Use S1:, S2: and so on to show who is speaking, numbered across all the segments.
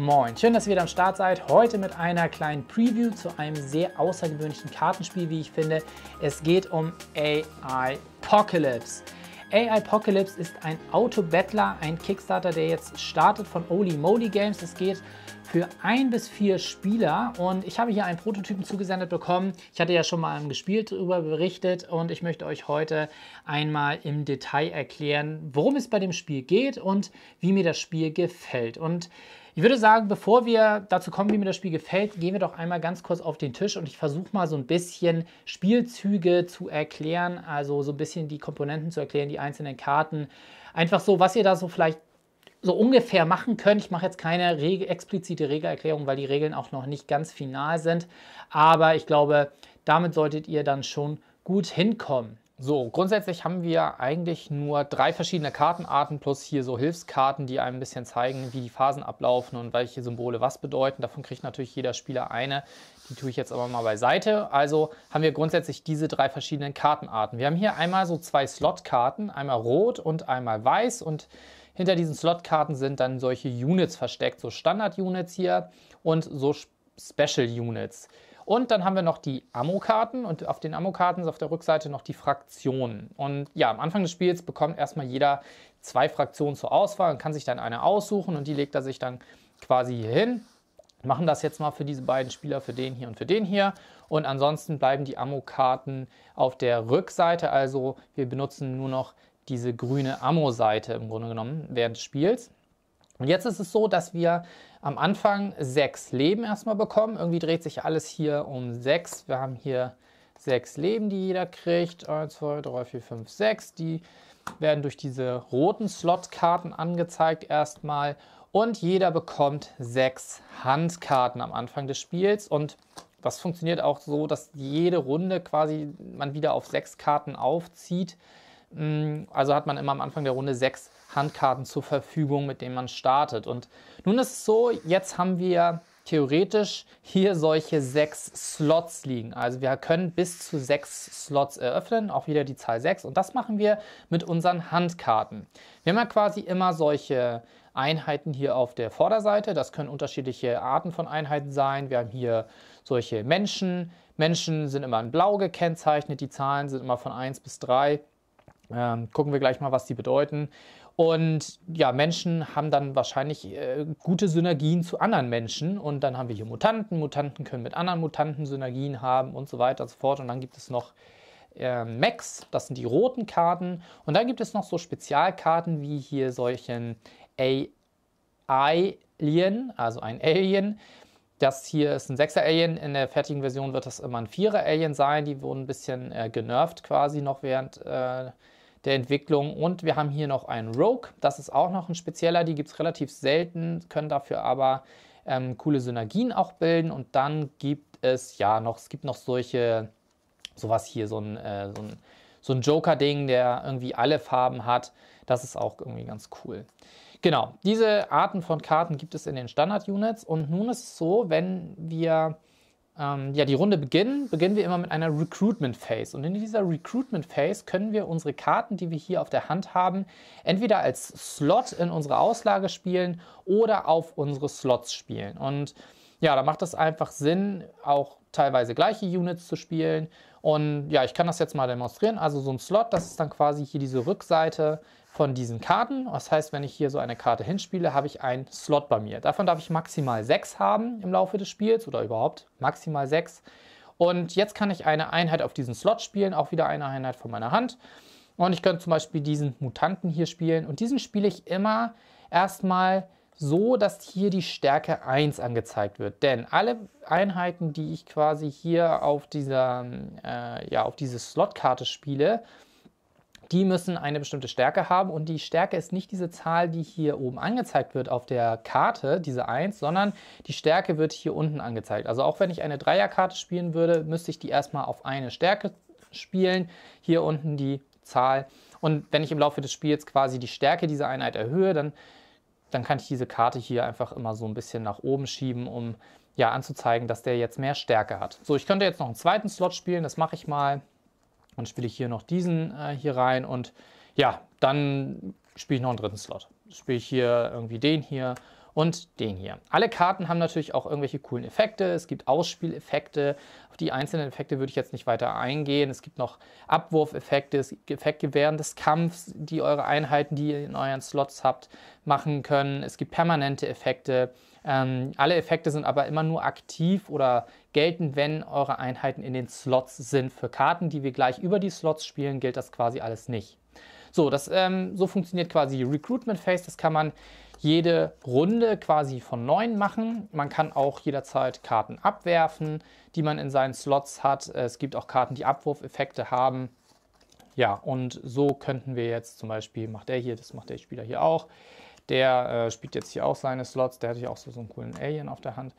S1: Moin, schön, dass ihr wieder am Start seid. Heute mit einer kleinen Preview zu einem sehr außergewöhnlichen Kartenspiel, wie ich finde. Es geht um AI Apocalypse. AI Apocalypse ist ein Auto-Battler, ein Kickstarter, der jetzt startet von Oli Moly Games. Es geht für ein bis vier Spieler und ich habe hier einen Prototypen zugesendet bekommen. Ich hatte ja schon mal im Gespiel darüber berichtet und ich möchte euch heute einmal im Detail erklären, worum es bei dem Spiel geht und wie mir das Spiel gefällt. Und ich würde sagen, bevor wir dazu kommen, wie mir das Spiel gefällt, gehen wir doch einmal ganz kurz auf den Tisch und ich versuche mal so ein bisschen Spielzüge zu erklären, also so ein bisschen die Komponenten zu erklären, die einzelnen Karten. Einfach so, was ihr da so vielleicht so ungefähr machen könnt. Ich mache jetzt keine reg explizite Regelerklärung, weil die Regeln auch noch nicht ganz final sind. Aber ich glaube, damit solltet ihr dann schon gut hinkommen. So, grundsätzlich haben wir eigentlich nur drei verschiedene Kartenarten plus hier so Hilfskarten, die einem ein bisschen zeigen, wie die Phasen ablaufen und welche Symbole was bedeuten. Davon kriegt natürlich jeder Spieler eine. Die tue ich jetzt aber mal beiseite. Also haben wir grundsätzlich diese drei verschiedenen Kartenarten. Wir haben hier einmal so zwei Slotkarten, einmal rot und einmal weiß und hinter diesen Slotkarten sind dann solche Units versteckt, so Standard-Units hier und so Special-Units. Und dann haben wir noch die Ammo-Karten und auf den Ammo-Karten ist auf der Rückseite noch die Fraktionen. Und ja, am Anfang des Spiels bekommt erstmal jeder zwei Fraktionen zur Auswahl und kann sich dann eine aussuchen und die legt er sich dann quasi hier hin. Machen das jetzt mal für diese beiden Spieler, für den hier und für den hier. Und ansonsten bleiben die Ammo-Karten auf der Rückseite. Also wir benutzen nur noch diese grüne Ammo-Seite im Grunde genommen während des Spiels. Und jetzt ist es so, dass wir am Anfang sechs Leben erstmal bekommen. Irgendwie dreht sich alles hier um sechs. Wir haben hier sechs Leben, die jeder kriegt. 1, 2, 3, 4, 5, 6. Die werden durch diese roten Slotkarten angezeigt erstmal. Und jeder bekommt sechs Handkarten am Anfang des Spiels. Und das funktioniert auch so, dass jede Runde quasi man wieder auf sechs Karten aufzieht. Mm, also hat man immer am Anfang der Runde sechs Handkarten zur Verfügung, mit denen man startet. Und nun ist es so, jetzt haben wir theoretisch hier solche sechs Slots liegen. Also wir können bis zu sechs Slots eröffnen, auch wieder die Zahl 6. Und das machen wir mit unseren Handkarten. Wir haben ja quasi immer solche Einheiten hier auf der Vorderseite. Das können unterschiedliche Arten von Einheiten sein. Wir haben hier solche Menschen. Menschen sind immer in blau gekennzeichnet. Die Zahlen sind immer von 1 bis 3. Ähm, gucken wir gleich mal, was die bedeuten. Und ja, Menschen haben dann wahrscheinlich äh, gute Synergien zu anderen Menschen. Und dann haben wir hier Mutanten. Mutanten können mit anderen Mutanten Synergien haben und so weiter und so fort. Und dann gibt es noch äh, Max, das sind die roten Karten. Und dann gibt es noch so Spezialkarten wie hier solchen AI-Alien, also ein Alien. Das hier ist ein 6er-Alien, in der fertigen Version wird das immer ein 4er-Alien sein. Die wurden ein bisschen äh, genervt quasi noch während äh, der Entwicklung. Und wir haben hier noch einen Rogue, das ist auch noch ein spezieller, die gibt es relativ selten, können dafür aber ähm, coole Synergien auch bilden. Und dann gibt es ja noch, es gibt noch solche, sowas hier, so ein, äh, so ein, so ein Joker-Ding, der irgendwie alle Farben hat. Das ist auch irgendwie ganz cool. Genau, diese Arten von Karten gibt es in den Standard-Units. Und nun ist es so, wenn wir ähm, ja, die Runde beginnen, beginnen wir immer mit einer Recruitment Phase. Und in dieser Recruitment Phase können wir unsere Karten, die wir hier auf der Hand haben, entweder als Slot in unsere Auslage spielen oder auf unsere Slots spielen. Und ja, da macht es einfach Sinn, auch teilweise gleiche Units zu spielen. Und ja, ich kann das jetzt mal demonstrieren. Also so ein Slot, das ist dann quasi hier diese Rückseite von diesen Karten. Das heißt, wenn ich hier so eine Karte hinspiele, habe ich einen Slot bei mir. Davon darf ich maximal sechs haben im Laufe des Spiels oder überhaupt maximal sechs. Und jetzt kann ich eine Einheit auf diesen Slot spielen, auch wieder eine Einheit von meiner Hand. Und ich könnte zum Beispiel diesen Mutanten hier spielen. Und diesen spiele ich immer erstmal so, dass hier die Stärke 1 angezeigt wird. Denn alle Einheiten, die ich quasi hier auf, dieser, ähm, äh, ja, auf diese Slotkarte spiele, die müssen eine bestimmte Stärke haben und die Stärke ist nicht diese Zahl, die hier oben angezeigt wird auf der Karte, diese 1, sondern die Stärke wird hier unten angezeigt. Also auch wenn ich eine Dreierkarte spielen würde, müsste ich die erstmal auf eine Stärke spielen, hier unten die Zahl. Und wenn ich im Laufe des Spiels quasi die Stärke dieser Einheit erhöhe, dann, dann kann ich diese Karte hier einfach immer so ein bisschen nach oben schieben, um ja anzuzeigen, dass der jetzt mehr Stärke hat. So, ich könnte jetzt noch einen zweiten Slot spielen, das mache ich mal. Dann spiele ich hier noch diesen äh, hier rein und ja, dann spiele ich noch einen dritten Slot. Spiele ich hier irgendwie den hier und den hier. Alle Karten haben natürlich auch irgendwelche coolen Effekte. Es gibt Ausspieleffekte. Auf die einzelnen Effekte würde ich jetzt nicht weiter eingehen. Es gibt noch Abwurfeffekte, Effekte gibt Effektgewähren des Kampfs, die eure Einheiten, die ihr in euren Slots habt, machen können. Es gibt permanente Effekte. Ähm, alle Effekte sind aber immer nur aktiv oder gelten, wenn eure Einheiten in den Slots sind. Für Karten, die wir gleich über die Slots spielen, gilt das quasi alles nicht. So, das, ähm, so funktioniert quasi Recruitment Phase. Das kann man jede Runde quasi von neun machen. Man kann auch jederzeit Karten abwerfen, die man in seinen Slots hat. Es gibt auch Karten, die Abwurfeffekte haben. Ja, und so könnten wir jetzt zum Beispiel, macht der hier, das macht der Spieler hier auch, der äh, spielt jetzt hier auch seine Slots. Der hat hier auch so, so einen coolen Alien auf der Hand.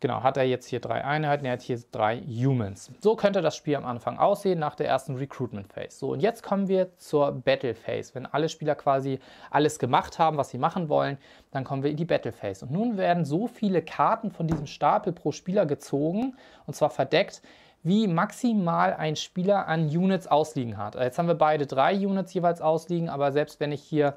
S1: Genau, hat er jetzt hier drei Einheiten, er hat hier drei Humans. So könnte das Spiel am Anfang aussehen, nach der ersten Recruitment-Phase. So, und jetzt kommen wir zur Battle-Phase. Wenn alle Spieler quasi alles gemacht haben, was sie machen wollen, dann kommen wir in die Battle-Phase. Und nun werden so viele Karten von diesem Stapel pro Spieler gezogen, und zwar verdeckt, wie maximal ein Spieler an Units ausliegen hat. Jetzt haben wir beide drei Units jeweils ausliegen, aber selbst wenn ich hier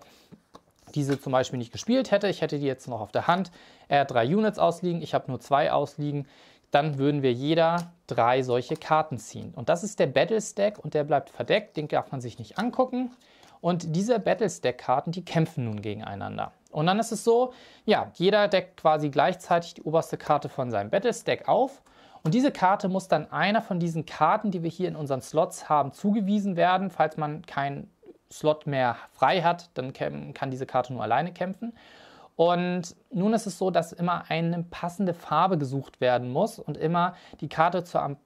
S1: diese zum Beispiel nicht gespielt hätte, ich hätte die jetzt noch auf der Hand, er hat drei Units ausliegen, ich habe nur zwei ausliegen, dann würden wir jeder drei solche Karten ziehen. Und das ist der Battle Stack und der bleibt verdeckt, den darf man sich nicht angucken. Und diese Battle Stack Karten, die kämpfen nun gegeneinander. Und dann ist es so, ja, jeder deckt quasi gleichzeitig die oberste Karte von seinem Battle Stack auf. Und diese Karte muss dann einer von diesen Karten, die wir hier in unseren Slots haben, zugewiesen werden, falls man keinen Slot mehr frei hat, dann kann diese Karte nur alleine kämpfen. Und nun ist es so, dass immer eine passende Farbe gesucht werden muss und immer die Karte zur am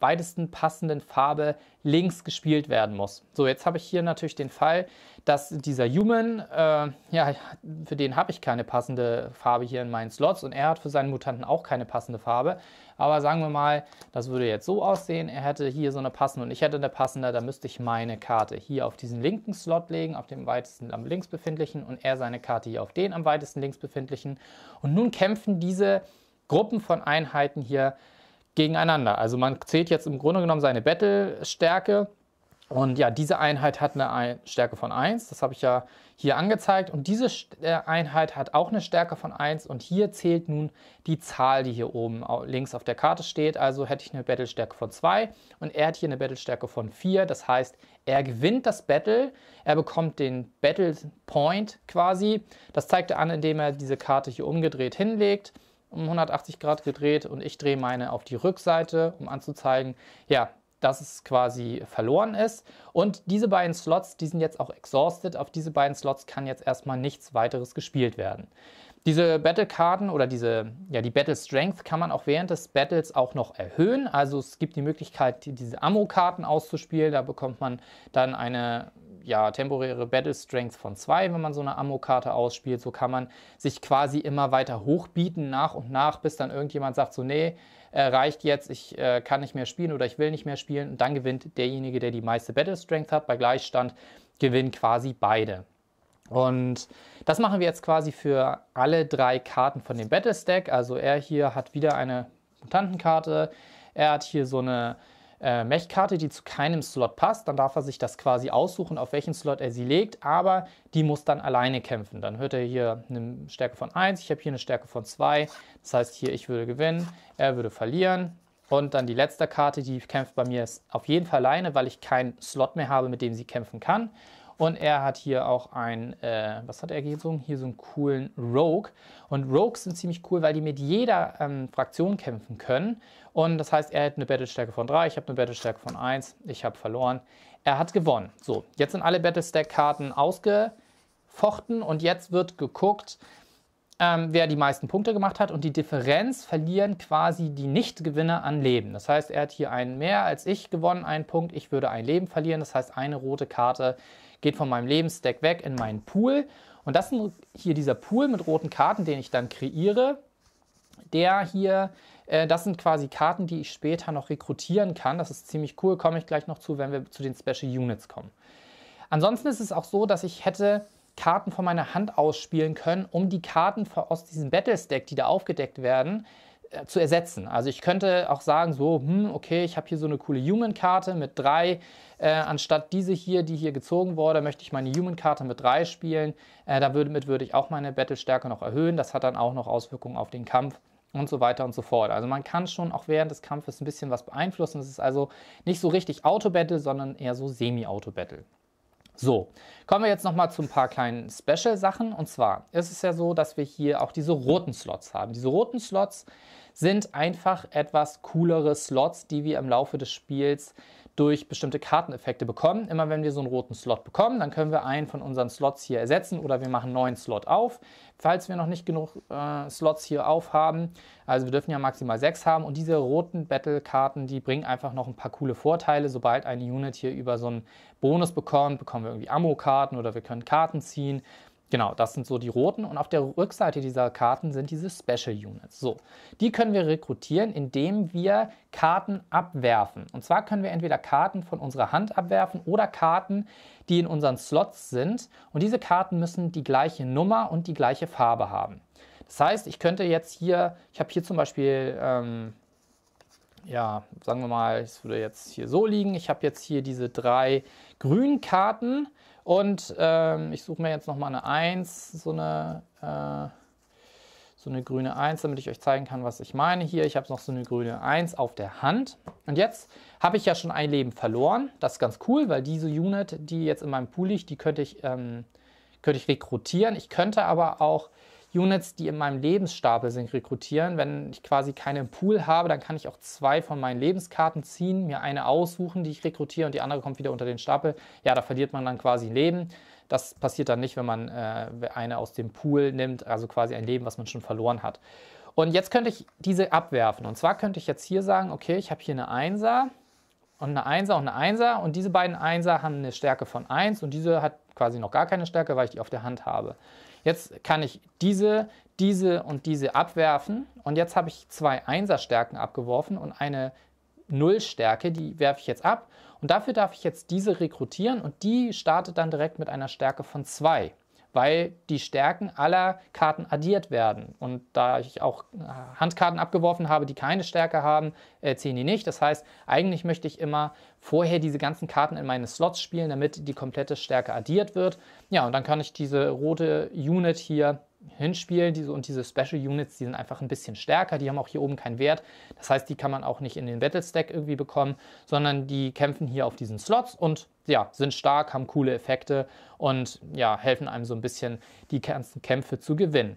S1: weitesten passenden Farbe links gespielt werden muss. So, jetzt habe ich hier natürlich den Fall, dass dieser Human, äh, ja, für den habe ich keine passende Farbe hier in meinen Slots und er hat für seinen Mutanten auch keine passende Farbe. Aber sagen wir mal, das würde jetzt so aussehen, er hätte hier so eine passende und ich hätte eine passende, da müsste ich meine Karte hier auf diesen linken Slot legen, auf dem weitesten am links befindlichen und er seine Karte hier auf den am weitesten links befindlichen. Und nun kämpfen diese Gruppen von Einheiten hier gegeneinander. Also man zählt jetzt im Grunde genommen seine Battle-Stärke und ja, diese Einheit hat eine Stärke von 1, das habe ich ja hier angezeigt. Und diese äh, Einheit hat auch eine Stärke von 1 und hier zählt nun die Zahl, die hier oben links auf der Karte steht. Also hätte ich eine Battlestärke von 2 und er hat hier eine Battlestärke von 4. Das heißt, er gewinnt das Battle, er bekommt den Battle Point quasi. Das zeigt er an, indem er diese Karte hier umgedreht hinlegt um 180 Grad gedreht und ich drehe meine auf die Rückseite, um anzuzeigen, ja, dass es quasi verloren ist. Und diese beiden Slots, die sind jetzt auch exhausted. Auf diese beiden Slots kann jetzt erstmal nichts weiteres gespielt werden. Diese Battle-Karten oder diese, ja, die Battle-Strength kann man auch während des Battles auch noch erhöhen. Also es gibt die Möglichkeit, diese Ammo-Karten auszuspielen. Da bekommt man dann eine ja, temporäre Battle Strength von 2, wenn man so eine Ammo-Karte ausspielt. So kann man sich quasi immer weiter hochbieten, nach und nach, bis dann irgendjemand sagt, so nee, äh, reicht jetzt, ich äh, kann nicht mehr spielen oder ich will nicht mehr spielen. Und dann gewinnt derjenige, der die meiste Battle Strength hat. Bei Gleichstand gewinnen quasi beide. Und das machen wir jetzt quasi für alle drei Karten von dem Battle Stack. Also er hier hat wieder eine Mutantenkarte. Er hat hier so eine äh, Mech-Karte, die zu keinem Slot passt. Dann darf er sich das quasi aussuchen, auf welchen Slot er sie legt, aber die muss dann alleine kämpfen. Dann hört er hier eine Stärke von 1, ich habe hier eine Stärke von 2. Das heißt hier, ich würde gewinnen, er würde verlieren. Und dann die letzte Karte, die kämpft bei mir auf jeden Fall alleine, weil ich keinen Slot mehr habe, mit dem sie kämpfen kann. Und er hat hier auch ein, äh, was hat er gesungen? Hier so einen coolen Rogue. Und Rogues sind ziemlich cool, weil die mit jeder ähm, Fraktion kämpfen können. Und das heißt, er hat eine Battlestärke von 3, ich habe eine Battlestärke von 1, ich habe verloren. Er hat gewonnen. So, jetzt sind alle Battlestack-Karten ausgefochten und jetzt wird geguckt, ähm, wer die meisten Punkte gemacht hat. Und die Differenz verlieren quasi die nicht Nichtgewinner an Leben. Das heißt, er hat hier einen mehr als ich gewonnen, einen Punkt. Ich würde ein Leben verlieren. Das heißt, eine rote Karte geht von meinem Lebensdeck weg in meinen Pool. Und das ist hier dieser Pool mit roten Karten, den ich dann kreiere. Der hier, äh, das sind quasi Karten, die ich später noch rekrutieren kann. Das ist ziemlich cool, komme ich gleich noch zu, wenn wir zu den Special Units kommen. Ansonsten ist es auch so, dass ich hätte Karten von meiner Hand ausspielen können, um die Karten aus diesem Battle Stack, die da aufgedeckt werden, äh, zu ersetzen. Also ich könnte auch sagen, so, hm, okay, ich habe hier so eine coole Human-Karte mit drei. Äh, anstatt diese hier, die hier gezogen wurde, möchte ich meine Human-Karte mit drei spielen. Äh, damit würde ich auch meine Battle-Stärke noch erhöhen. Das hat dann auch noch Auswirkungen auf den Kampf und so weiter und so fort. Also man kann schon auch während des Kampfes ein bisschen was beeinflussen. Es ist also nicht so richtig Auto-Battle, sondern eher so Semi-Auto-Battle. So, kommen wir jetzt nochmal zu ein paar kleinen Special-Sachen. Und zwar ist es ja so, dass wir hier auch diese roten Slots haben. Diese roten Slots sind einfach etwas coolere Slots, die wir im Laufe des Spiels durch bestimmte Karteneffekte bekommen. Immer wenn wir so einen roten Slot bekommen, dann können wir einen von unseren Slots hier ersetzen oder wir machen einen neuen Slot auf, falls wir noch nicht genug äh, Slots hier aufhaben. Also wir dürfen ja maximal sechs haben und diese roten Battle-Karten, die bringen einfach noch ein paar coole Vorteile. Sobald eine Unit hier über so einen Bonus bekommt, bekommen wir irgendwie Ammo-Karten oder wir können Karten ziehen. Genau, das sind so die roten und auf der Rückseite dieser Karten sind diese Special Units. So, die können wir rekrutieren, indem wir Karten abwerfen. Und zwar können wir entweder Karten von unserer Hand abwerfen oder Karten, die in unseren Slots sind. Und diese Karten müssen die gleiche Nummer und die gleiche Farbe haben. Das heißt, ich könnte jetzt hier, ich habe hier zum Beispiel, ähm, ja, sagen wir mal, es würde jetzt hier so liegen. Ich habe jetzt hier diese drei grünen Karten. Und ähm, ich suche mir jetzt nochmal eine 1, so eine, äh, so eine grüne 1, damit ich euch zeigen kann, was ich meine hier. Ich habe noch so eine grüne 1 auf der Hand. Und jetzt habe ich ja schon ein Leben verloren. Das ist ganz cool, weil diese Unit, die jetzt in meinem Pool liegt, die könnte ich, ähm, könnte ich rekrutieren. Ich könnte aber auch Units, die in meinem Lebensstapel sind, rekrutieren. Wenn ich quasi keinen Pool habe, dann kann ich auch zwei von meinen Lebenskarten ziehen, mir eine aussuchen, die ich rekrutiere und die andere kommt wieder unter den Stapel. Ja, da verliert man dann quasi Leben. Das passiert dann nicht, wenn man äh, eine aus dem Pool nimmt, also quasi ein Leben, was man schon verloren hat. Und jetzt könnte ich diese abwerfen. Und zwar könnte ich jetzt hier sagen, okay, ich habe hier eine Einser und eine Einser und eine Einser und diese beiden Einser haben eine Stärke von 1 und diese hat quasi noch gar keine Stärke, weil ich die auf der Hand habe. Jetzt kann ich diese, diese und diese abwerfen und jetzt habe ich zwei Einserstärken abgeworfen und eine Nullstärke, die werfe ich jetzt ab und dafür darf ich jetzt diese rekrutieren und die startet dann direkt mit einer Stärke von 2 weil die Stärken aller Karten addiert werden. Und da ich auch äh, Handkarten abgeworfen habe, die keine Stärke haben, äh, ziehen die nicht. Das heißt, eigentlich möchte ich immer vorher diese ganzen Karten in meine Slots spielen, damit die komplette Stärke addiert wird. Ja, und dann kann ich diese rote Unit hier Hinspielen diese, und diese Special Units, die sind einfach ein bisschen stärker, die haben auch hier oben keinen Wert. Das heißt, die kann man auch nicht in den Battle Stack irgendwie bekommen, sondern die kämpfen hier auf diesen Slots und ja, sind stark, haben coole Effekte und ja, helfen einem so ein bisschen die ganzen Kämpfe zu gewinnen.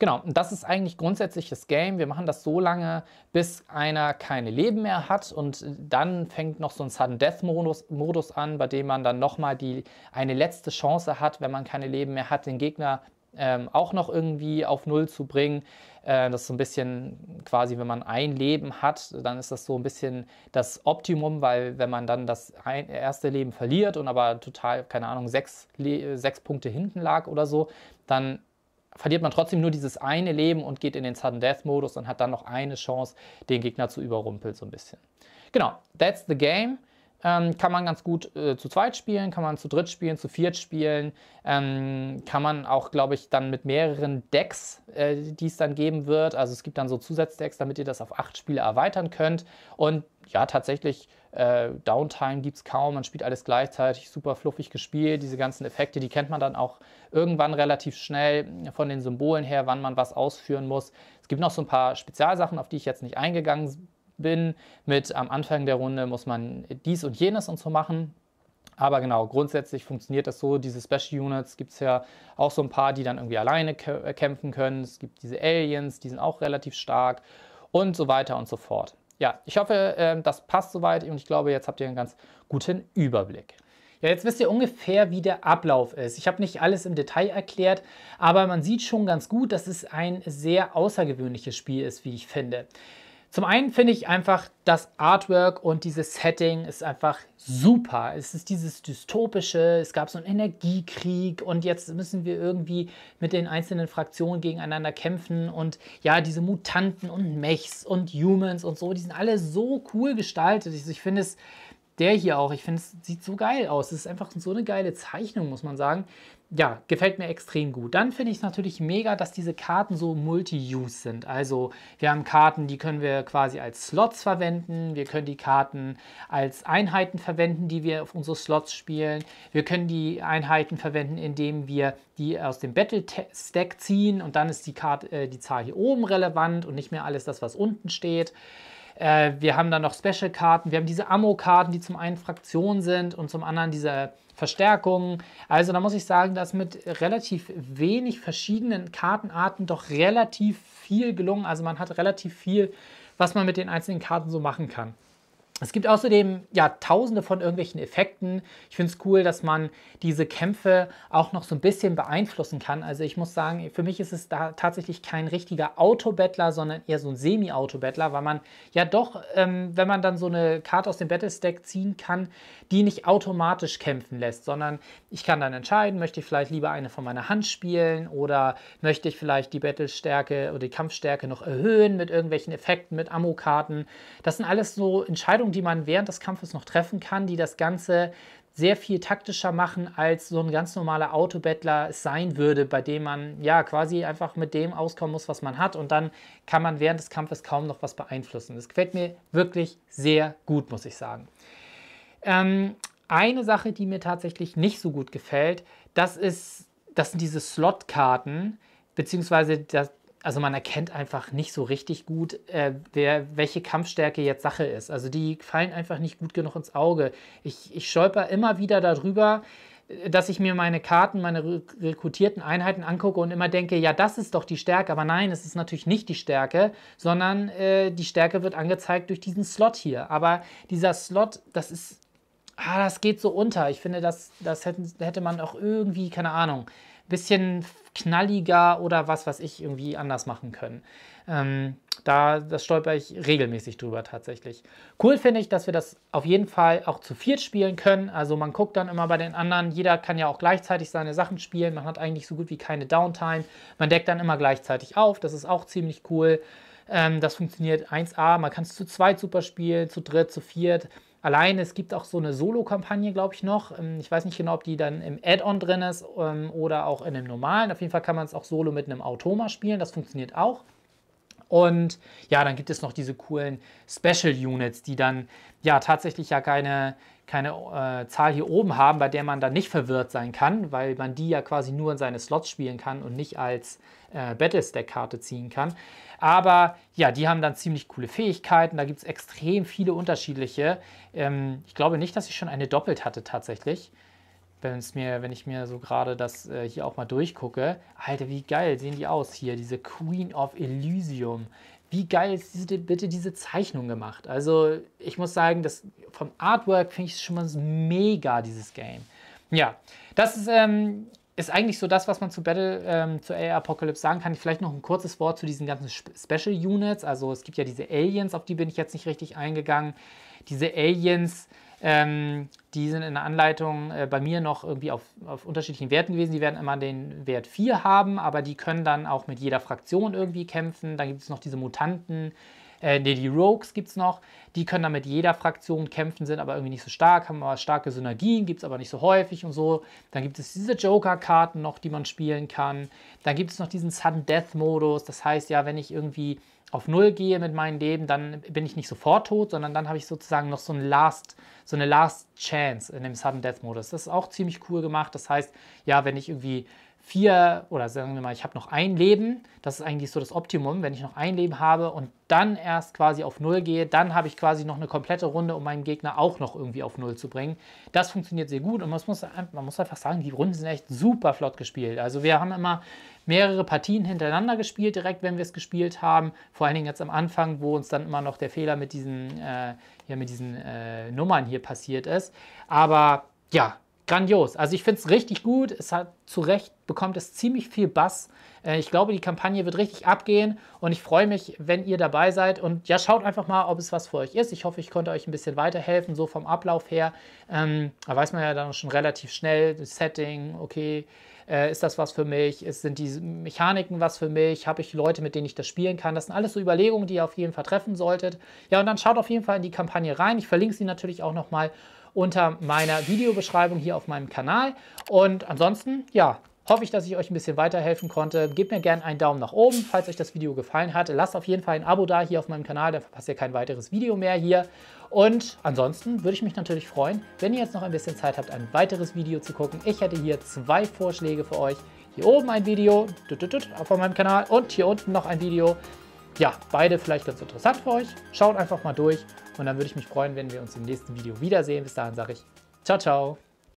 S1: Genau, und das ist eigentlich grundsätzlich das Game. Wir machen das so lange, bis einer keine Leben mehr hat und dann fängt noch so ein Sudden Death Modus, Modus an, bei dem man dann nochmal die eine letzte Chance hat, wenn man keine Leben mehr hat, den Gegner ähm, auch noch irgendwie auf Null zu bringen. Äh, das ist so ein bisschen quasi, wenn man ein Leben hat, dann ist das so ein bisschen das Optimum, weil wenn man dann das ein, erste Leben verliert und aber total, keine Ahnung, sechs, sechs Punkte hinten lag oder so, dann verliert man trotzdem nur dieses eine Leben und geht in den Sudden Death Modus und hat dann noch eine Chance, den Gegner zu überrumpeln so ein bisschen. Genau, that's the game ähm, kann man ganz gut äh, zu zweit spielen, kann man zu dritt spielen, zu viert spielen, ähm, kann man auch, glaube ich, dann mit mehreren Decks, äh, die es dann geben wird. Also es gibt dann so Zusatzdecks, damit ihr das auf acht Spiele erweitern könnt. Und ja, tatsächlich, äh, Downtime gibt es kaum, man spielt alles gleichzeitig, super fluffig gespielt. Diese ganzen Effekte, die kennt man dann auch irgendwann relativ schnell von den Symbolen her, wann man was ausführen muss. Es gibt noch so ein paar Spezialsachen, auf die ich jetzt nicht eingegangen bin bin, mit am Anfang der Runde muss man dies und jenes und so machen. Aber genau, grundsätzlich funktioniert das so. Diese Special Units gibt es ja auch so ein paar, die dann irgendwie alleine äh, kämpfen können. Es gibt diese Aliens, die sind auch relativ stark und so weiter und so fort. Ja, ich hoffe, ähm, das passt soweit und ich glaube, jetzt habt ihr einen ganz guten Überblick. Ja, jetzt wisst ihr ungefähr, wie der Ablauf ist. Ich habe nicht alles im Detail erklärt, aber man sieht schon ganz gut, dass es ein sehr außergewöhnliches Spiel ist, wie ich finde. Zum einen finde ich einfach das Artwork und dieses Setting ist einfach super. Es ist dieses dystopische, es gab so einen Energiekrieg und jetzt müssen wir irgendwie mit den einzelnen Fraktionen gegeneinander kämpfen und ja, diese Mutanten und Mechs und Humans und so, die sind alle so cool gestaltet. Also ich finde es der hier auch. Ich finde, es sieht so geil aus. Es ist einfach so eine geile Zeichnung, muss man sagen ja, gefällt mir extrem gut. Dann finde ich es natürlich mega, dass diese Karten so multi-use sind. Also wir haben Karten, die können wir quasi als Slots verwenden. Wir können die Karten als Einheiten verwenden, die wir auf unsere Slots spielen. Wir können die Einheiten verwenden, indem wir die aus dem Battle-Stack ziehen und dann ist die, Karte, äh, die Zahl hier oben relevant und nicht mehr alles das, was unten steht. Äh, wir haben dann noch Special-Karten. Wir haben diese Ammo-Karten, die zum einen Fraktionen sind und zum anderen diese Verstärkungen. Also da muss ich sagen, dass mit relativ wenig verschiedenen Kartenarten doch relativ viel gelungen. Also man hat relativ viel, was man mit den einzelnen Karten so machen kann. Es gibt außerdem ja tausende von irgendwelchen Effekten. Ich finde es cool, dass man diese Kämpfe auch noch so ein bisschen beeinflussen kann. Also ich muss sagen, für mich ist es da tatsächlich kein richtiger Autobettler, sondern eher so ein Semi-Autobettler, weil man ja doch, ähm, wenn man dann so eine Karte aus dem Battlestack ziehen kann, die nicht automatisch kämpfen lässt, sondern ich kann dann entscheiden, möchte ich vielleicht lieber eine von meiner Hand spielen oder möchte ich vielleicht die Battlestärke oder die Kampfstärke noch erhöhen mit irgendwelchen Effekten, mit Ammo-Karten. Das sind alles so Entscheidungen, Entscheidungen, die man während des Kampfes noch treffen kann, die das Ganze sehr viel taktischer machen, als so ein ganz normaler Autobettler es sein würde, bei dem man ja quasi einfach mit dem auskommen muss, was man hat und dann kann man während des Kampfes kaum noch was beeinflussen. Das gefällt mir wirklich sehr gut, muss ich sagen. Ähm, eine Sache, die mir tatsächlich nicht so gut gefällt, das ist, das sind diese Slotkarten, beziehungsweise das, also man erkennt einfach nicht so richtig gut, äh, wer, welche Kampfstärke jetzt Sache ist. Also die fallen einfach nicht gut genug ins Auge. Ich, ich stolper immer wieder darüber, äh, dass ich mir meine Karten, meine rekrutierten Einheiten angucke und immer denke, ja, das ist doch die Stärke. Aber nein, es ist natürlich nicht die Stärke, sondern äh, die Stärke wird angezeigt durch diesen Slot hier. Aber dieser Slot, das ist, ah, das geht so unter. Ich finde, das, das hätten, hätte man auch irgendwie, keine Ahnung, bisschen knalliger oder was, was ich irgendwie anders machen können. Ähm, da das stolper ich regelmäßig drüber tatsächlich. Cool finde ich, dass wir das auf jeden Fall auch zu viert spielen können. Also man guckt dann immer bei den anderen, jeder kann ja auch gleichzeitig seine Sachen spielen. Man hat eigentlich so gut wie keine Downtime. Man deckt dann immer gleichzeitig auf. Das ist auch ziemlich cool. Ähm, das funktioniert 1A. Man kann es zu zweit super spielen, zu dritt, zu viert alleine. Es gibt auch so eine Solo-Kampagne, glaube ich, noch. Ähm, ich weiß nicht genau, ob die dann im Add-on drin ist ähm, oder auch in einem normalen. Auf jeden Fall kann man es auch solo mit einem Automa spielen. Das funktioniert auch. Und ja, dann gibt es noch diese coolen Special Units, die dann ja tatsächlich ja keine, keine äh, Zahl hier oben haben, bei der man dann nicht verwirrt sein kann, weil man die ja quasi nur in seine Slots spielen kann und nicht als äh, Battlestack-Karte ziehen kann. Aber ja, die haben dann ziemlich coole Fähigkeiten. Da gibt es extrem viele unterschiedliche. Ähm, ich glaube nicht, dass ich schon eine doppelt hatte tatsächlich. mir, wenn ich mir so gerade das äh, hier auch mal durchgucke. Alter, wie geil sehen die aus hier, diese Queen of Elysium wie geil ist diese, bitte diese Zeichnung gemacht. Also ich muss sagen, das, vom Artwork finde ich es schon mal mega, dieses Game. Ja, das ist, ähm, ist eigentlich so das, was man zu Battle, ähm, zu AI Apocalypse sagen kann. Vielleicht noch ein kurzes Wort zu diesen ganzen Special Units. Also es gibt ja diese Aliens, auf die bin ich jetzt nicht richtig eingegangen. Diese Aliens ähm, die sind in der Anleitung äh, bei mir noch irgendwie auf, auf, unterschiedlichen Werten gewesen. Die werden immer den Wert 4 haben, aber die können dann auch mit jeder Fraktion irgendwie kämpfen. Dann gibt es noch diese Mutanten, äh, die Rogues gibt es noch. Die können dann mit jeder Fraktion kämpfen, sind aber irgendwie nicht so stark, haben aber starke Synergien, gibt es aber nicht so häufig und so. Dann gibt es diese Joker-Karten noch, die man spielen kann. Dann gibt es noch diesen Sudden-Death-Modus. Das heißt ja, wenn ich irgendwie auf Null gehe mit meinem Leben, dann bin ich nicht sofort tot, sondern dann habe ich sozusagen noch so, ein Last, so eine Last Chance in dem Sudden Death Modus. Das ist auch ziemlich cool gemacht. Das heißt, ja, wenn ich irgendwie vier oder sagen wir mal, ich habe noch ein Leben, das ist eigentlich so das Optimum, wenn ich noch ein Leben habe und dann erst quasi auf Null gehe, dann habe ich quasi noch eine komplette Runde, um meinen Gegner auch noch irgendwie auf Null zu bringen. Das funktioniert sehr gut und man muss, man muss einfach sagen, die Runden sind echt super flott gespielt. Also wir haben immer mehrere Partien hintereinander gespielt, direkt wenn wir es gespielt haben, vor allen Dingen jetzt am Anfang, wo uns dann immer noch der Fehler mit diesen, äh, ja, mit diesen äh, Nummern hier passiert ist. Aber ja, grandios. Also ich finde es richtig gut. Es hat zu Recht bekommt es ziemlich viel Bass. Äh, ich glaube, die Kampagne wird richtig abgehen und ich freue mich, wenn ihr dabei seid. Und ja, schaut einfach mal, ob es was für euch ist. Ich hoffe, ich konnte euch ein bisschen weiterhelfen, so vom Ablauf her. Ähm, da weiß man ja dann schon relativ schnell, das Setting, okay, äh, ist das was für mich? Ist, sind die Mechaniken was für mich? Habe ich Leute, mit denen ich das spielen kann? Das sind alles so Überlegungen, die ihr auf jeden Fall treffen solltet. Ja, und dann schaut auf jeden Fall in die Kampagne rein. Ich verlinke sie natürlich auch nochmal. mal unter meiner Videobeschreibung hier auf meinem Kanal. Und ansonsten, ja, hoffe ich, dass ich euch ein bisschen weiterhelfen konnte. Gebt mir gerne einen Daumen nach oben, falls euch das Video gefallen hat. Lasst auf jeden Fall ein Abo da hier auf meinem Kanal, dann verpasst ihr kein weiteres Video mehr hier. Und ansonsten würde ich mich natürlich freuen, wenn ihr jetzt noch ein bisschen Zeit habt, ein weiteres Video zu gucken. Ich hätte hier zwei Vorschläge für euch. Hier oben ein Video von meinem Kanal und hier unten noch ein Video ja, beide vielleicht ganz interessant für euch. Schaut einfach mal durch und dann würde ich mich freuen, wenn wir uns im nächsten Video wiedersehen. Bis dahin sage ich ciao, ciao.